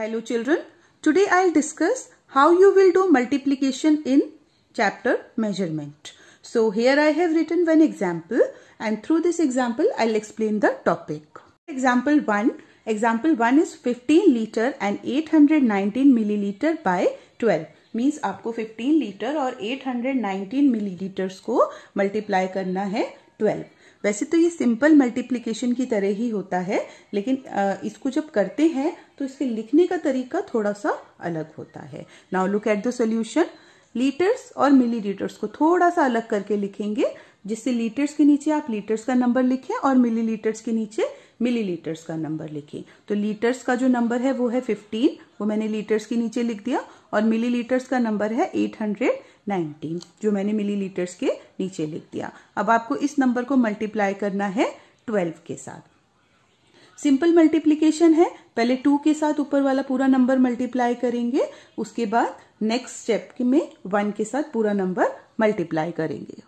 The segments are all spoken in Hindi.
Hello children, today I'll discuss how you will do multiplication in chapter measurement. So here I have written one example and through this example I'll explain the topic. Example 1. Example 1 is 15 liter and 819 milliliter by 12. Means आपको 15 लीटर और 819 मिलीलीटर्स को मल्टीप्लाई करना है 12. वैसे तो ये सिंपल मल्टीप्लीकेशन की तरह ही होता है लेकिन इसको जब करते हैं तो इसके लिखने का तरीका थोड़ा सा अलग होता है now look at the solution litres और मिली लीटर्स को थोड़ा सा अलग करके लिखेंगे जिससे लीटर्स के नीचे आप लीटर्स का नंबर लिखें और मिली लीटर्स के नीचे मिली लीटर्स का नंबर लिखें तो लीटर्स का जो नंबर है वो है फिफ्टीन वो मैंने लीटर्स के नीचे लिख दिया और मिली लीटर्स का नंबर है एट हंड्रेड नाइनटीन जो मैंने मिली लीटर्स के नीचे लिख दिया अब आपको इस नंबर को मल्टीप्लाई करना है ट्वेल्व के साथ सिंपल मल्टीप्लीकेशन है पहले टू के साथ ऊपर वाला पूरा नंबर मल्टीप्लाई करेंगे उसके बाद नेक्स्ट स्टेप में वन के साथ पूरा नंबर मल्टीप्लाई करेंगे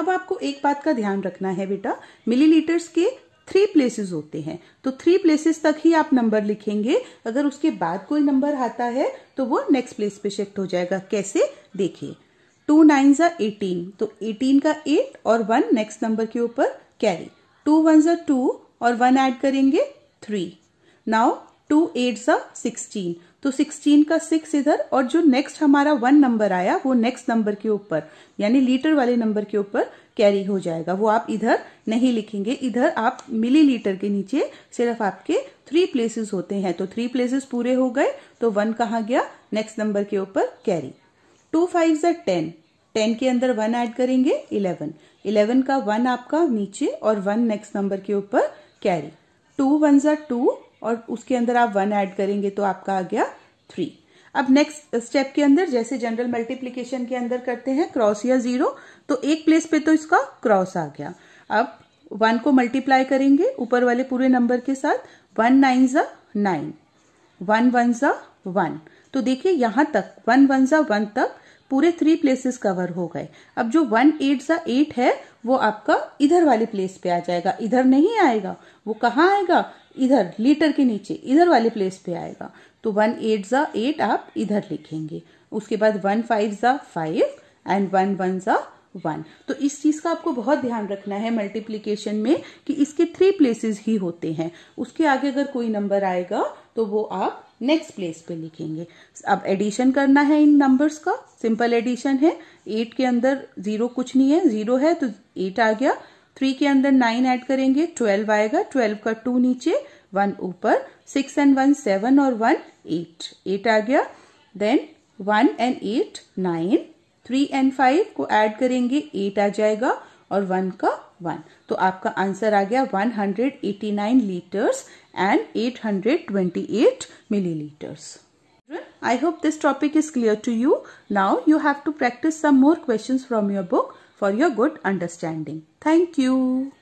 अब आपको एक बात का ध्यान रखना है बेटा मिलीलीटर्स के थ्री प्लेसेस होते हैं तो थ्री प्लेसेस तक ही आप नंबर लिखेंगे अगर उसके बाद कोई नंबर आता है तो वो नेक्स्ट प्लेस पे शिफ्ट हो जाएगा कैसे देखिए टू नाइन ज़ा एटीन तो एटीन का एट और वन नेक्स्ट नंबर के ऊपर कैरी टू वन ज़ा टू और वन ऐड करेंगे थ्री नाउ टू एट ज़ा सिक्सटीन तो सिक्सटीन का सिक्स इधर और जो नेक्स्ट हमारा वन नंबर आया वो नेक्स्ट नंबर के ऊपर यानी लीटर वाले नंबर के ऊपर कैरी हो जाएगा वो आप इधर नहीं लिखेंगे इधर आप मिलीलीटर के नीचे सिर्फ आपके थ्री प्लेसेस होते हैं तो थ्री प्लेसेस पूरे हो गए तो वन कहाँ गया नेक्स्ट नंबर के ऊपर कैरी टू फाइव ज़ा टेन टेन के अंदर वन ऐड करेंगे इलेवन इलेवन का वन आपका नीचे और वन नेक्स्ट नंबर के ऊपर कैरी टू वन ज़ा टू और उसके अंदर आप वन ऐड करेंगे तो आपका आ गया थ्री अब नेक्स्ट स्टेप के अंदर जैसे जनरल मल्टीप्लीकेशन के अंदर करते हैं क्रॉस या जीरो तो एक प्लेस पे तो इसका क्रॉस आ गया अब वन को मल्टीप्लाई करेंगे ऊपर वाले पूरे नंबर के साथ वन नाइन ज़ा नाइन वन वन ज़ा वन तो देखिए यहां तक वन वन ज़ा वन तक पूरे थ्री प्लेसेस कवर हो गए अब जो वन एट ज़ा एट है वो आपका इधर वाली प्लेस पे आ जाएगा इधर नहीं आएगा वो कहाँ आएगा इधर लीटर के नीचे इधर वाले प्लेस पे आएगा तो वन एट ज़ा एट आप इधर लिखेंगे उसके बाद वन फाइव ज़ा फाइव एंड वन वन ज़ा वन तो इस चीज का आपको बहुत ध्यान रखना है मल्टीप्लीकेशन में कि इसके थ्री प्लेसेस ही होते हैं उसके आगे अगर कोई नंबर आएगा तो वो आप नेक्स्ट प्लेस पे लिखेंगे अब एडिशन करना है इन नंबर्स का सिंपल एडिशन है एट के अंदर जीरो कुछ नहीं है जीरो है तो एट आ गया थ्री के अंदर नाइन ऐड करेंगे ट्वेल्व आएगा ट्वेल्व का टू नीचे वन ऊपर सिक्स एंड वन सेवन और वन एट एट आ गया then one and eight nine three and five को ऐड करेंगे एट आ जाएगा और वन का वन तो आपका आंसर आ गया one hundred eighty nine litres and eight hundred twenty eight millilitres I hope this topic is clear to you now you have to practice some more question from your book for your good understanding thank you